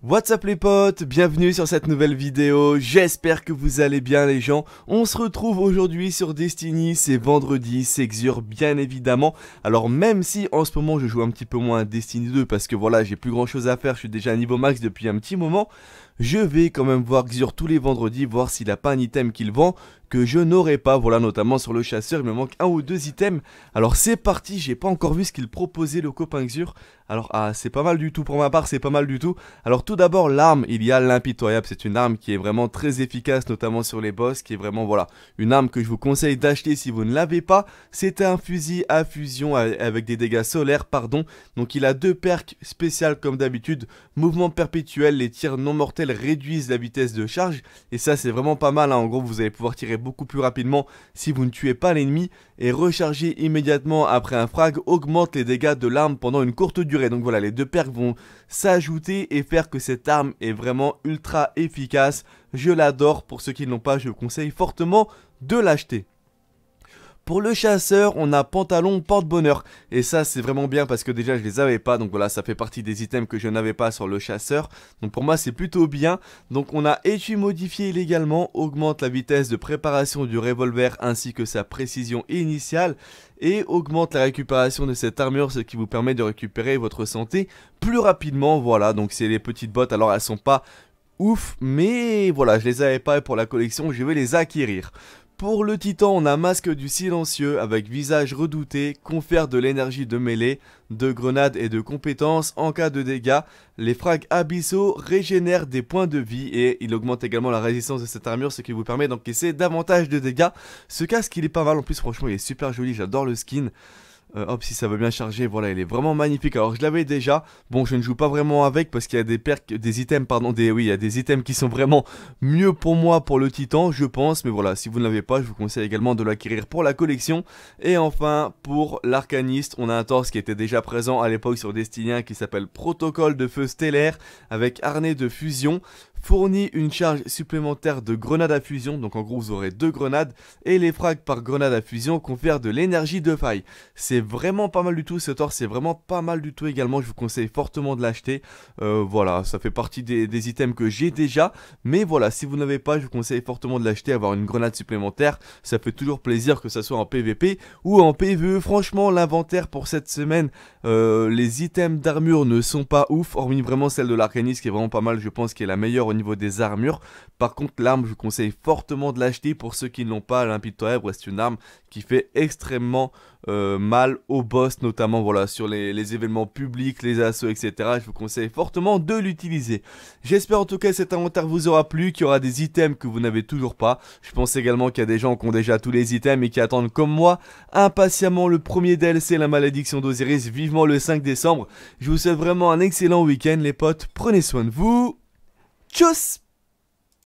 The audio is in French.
What's up les potes, bienvenue sur cette nouvelle vidéo, j'espère que vous allez bien les gens. On se retrouve aujourd'hui sur Destiny, c'est vendredi, c'est Xur bien évidemment. Alors même si en ce moment je joue un petit peu moins à Destiny 2 parce que voilà j'ai plus grand chose à faire, je suis déjà à niveau max depuis un petit moment je vais quand même voir Xur tous les vendredis, voir s'il a pas un item qu'il vend que je n'aurai pas. Voilà, notamment sur le chasseur, il me manque un ou deux items. Alors c'est parti, j'ai pas encore vu ce qu'il proposait le copain Xur. Alors ah, c'est pas mal du tout pour ma part, c'est pas mal du tout. Alors tout d'abord l'arme, il y a l'impitoyable, c'est une arme qui est vraiment très efficace, notamment sur les boss, qui est vraiment voilà une arme que je vous conseille d'acheter si vous ne l'avez pas. C'est un fusil à fusion avec des dégâts solaires, pardon. Donc il a deux perks spéciales comme d'habitude, mouvement perpétuel, les tirs non mortels réduisent la vitesse de charge et ça c'est vraiment pas mal hein. en gros vous allez pouvoir tirer beaucoup plus rapidement si vous ne tuez pas l'ennemi et recharger immédiatement après un frag augmente les dégâts de l'arme pendant une courte durée donc voilà les deux perks vont s'ajouter et faire que cette arme est vraiment ultra efficace je l'adore pour ceux qui ne l'ont pas je vous conseille fortement de l'acheter pour le chasseur, on a pantalon porte-bonheur. Et ça, c'est vraiment bien parce que déjà, je les avais pas. Donc voilà, ça fait partie des items que je n'avais pas sur le chasseur. Donc pour moi, c'est plutôt bien. Donc on a étui modifié illégalement, augmente la vitesse de préparation du revolver ainsi que sa précision initiale et augmente la récupération de cette armure, ce qui vous permet de récupérer votre santé plus rapidement. Voilà, donc c'est les petites bottes. Alors elles sont pas ouf, mais voilà, je les avais pas pour la collection, je vais les acquérir. Pour le titan, on a masque du silencieux avec visage redouté, confère de l'énergie de mêlée, de grenades et de compétences en cas de dégâts. Les frags abyssaux régénèrent des points de vie et il augmente également la résistance de cette armure, ce qui vous permet d'encaisser davantage de dégâts. Ce casque, il est pas mal en plus, franchement, il est super joli, j'adore le skin. Euh, hop, si ça veut bien charger, voilà, il est vraiment magnifique. Alors, je l'avais déjà. Bon, je ne joue pas vraiment avec parce qu'il y a des perks, des items, pardon, des, oui, il y a des items qui sont vraiment mieux pour moi pour le Titan, je pense. Mais voilà, si vous ne l'avez pas, je vous conseille également de l'acquérir pour la collection. Et enfin, pour l'arcaniste, on a un torse qui était déjà présent à l'époque sur Destinien, qui s'appelle Protocole de Feu Stellaire avec harnais de fusion, fournit une charge supplémentaire de grenade à fusion, donc en gros vous aurez deux grenades, et les frags par grenade à fusion confèrent de l'énergie de faille. C'est vraiment pas mal du tout, ce torse, c'est vraiment pas mal du tout également, je vous conseille fortement de l'acheter. Euh, voilà, ça fait partie des, items que j'ai déjà, mais voilà, si vous n'avez pas, je vous conseille fortement de l'acheter, avoir une grenade supplémentaire, ça fait toujours plaisir que ça soit en PVP ou en PVE. Franchement, l'inventaire pour cette semaine, euh, les items d'armure ne sont pas ouf, hormis vraiment celle de l'arcaniste qui est vraiment pas mal, je pense, qu'elle est la meilleure au niveau des armures. Par contre, l'arme, je vous conseille fortement de l'acheter. Pour ceux qui ne l'ont pas, l'impitoyable C'est une arme qui fait extrêmement euh, mal au boss, notamment voilà sur les, les, événements publics, les assauts, etc. Je vous conseille fortement de l'utiliser. J'espère en tout cas que cet inventaire vous aura plu, qu'il y aura des items que vous n'avez toujours pas. Je pense également qu'il y a des gens qui ont déjà tous les items et qui attendent comme moi impatiemment le premier DLC, la malédiction d'Osiris, vivement le 5 décembre. Je vous souhaite vraiment un excellent week-end les potes, prenez soin de vous. Just.